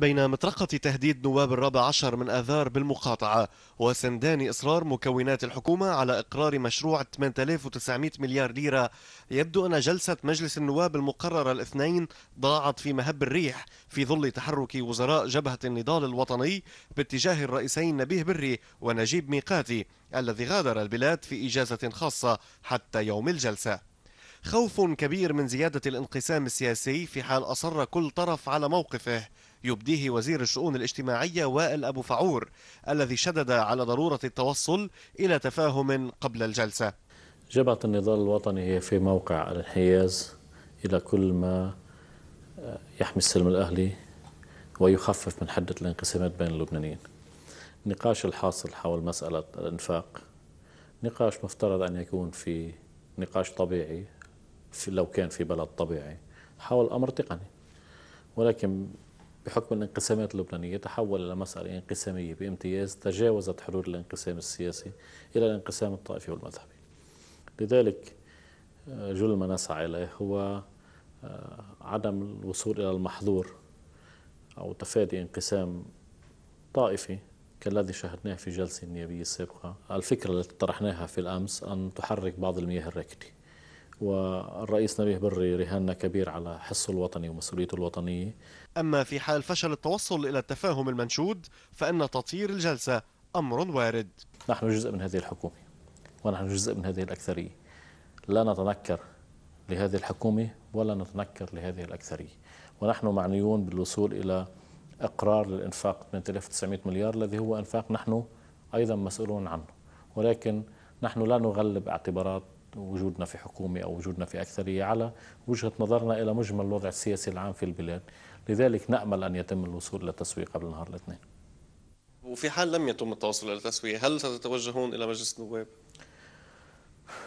بين مطرقة تهديد نواب الرابع عشر من آذار بالمقاطعة وسندان إصرار مكونات الحكومة على إقرار مشروع 8900 مليار ليرة يبدو أن جلسة مجلس النواب المقررة الاثنين ضاعت في مهب الريح في ظل تحرك وزراء جبهة النضال الوطني باتجاه الرئيسين نبيه بري ونجيب ميقاتي الذي غادر البلاد في إجازة خاصة حتى يوم الجلسة خوف كبير من زيادة الانقسام السياسي في حال أصر كل طرف على موقفه يبديه وزير الشؤون الاجتماعية وائل أبو فعور الذي شدد على ضرورة التوصل إلى تفاهم قبل الجلسة جبهة النضال الوطني هي في موقع الانحياز إلى كل ما آه، يحمي السلم الأهلي ويخفف من حدة الانقسامات بين اللبنانيين النقاش الحاصل حول مسألة الإنفاق نقاش مفترض أن يكون في نقاش طبيعي في لو كان في بلد طبيعي حول الأمر تقني ولكن بحكم الانقسامات اللبنانية تحول إلى مسألة انقسامية بامتياز تجاوزت حدود الانقسام السياسي إلى الانقسام الطائفي والمذهبي لذلك آه، جل ما نسعى إليه هو آه، عدم الوصول إلى المحظور أو تفادي انقسام طائفي كالذي شاهدناه في الجلسة النيابية السابقة الفكرة التي طرحناها في الأمس أن تحرك بعض المياه الراكدة والرئيس نبيه بري رهاننا كبير على حسه الوطني ومسؤوليته الوطنية أما في حال فشل التوصل إلى التفاهم المنشود فإن تطهير الجلسة أمر وارد نحن جزء من هذه الحكومة ونحن جزء من هذه الأكثرية لا نتنكر لهذه الحكومة ولا نتنكر لهذه الأكثرية ونحن معنيون بالوصول إلى إقرار للإنفاق 8900 مليار الذي هو إنفاق نحن أيضا مسؤولون عنه ولكن نحن لا نغلب اعتبارات وجودنا في حكومة أو وجودنا في أكثرية على وجهة نظرنا إلى مجمل الوضع السياسي العام في البلاد لذلك نأمل أن يتم الوصول إلى قبل نهار الاثنين وفي حال لم يتم التوصل إلى التسوية هل ستتوجهون إلى مجلس النواب؟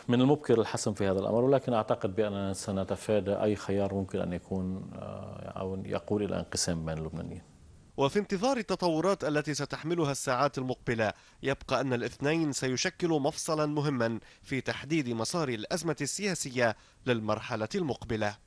من المبكر الحسم في هذا الأمر ولكن أعتقد بأننا سنتفادى أي خيار ممكن أن يكون آه، أو يقول إلى انقسام بين اللبنانيين وفي انتظار التطورات التي ستحملها الساعات المقبلة يبقى أن الاثنين سيشكلوا مفصلا مهما في تحديد مسار الأزمة السياسية للمرحلة المقبلة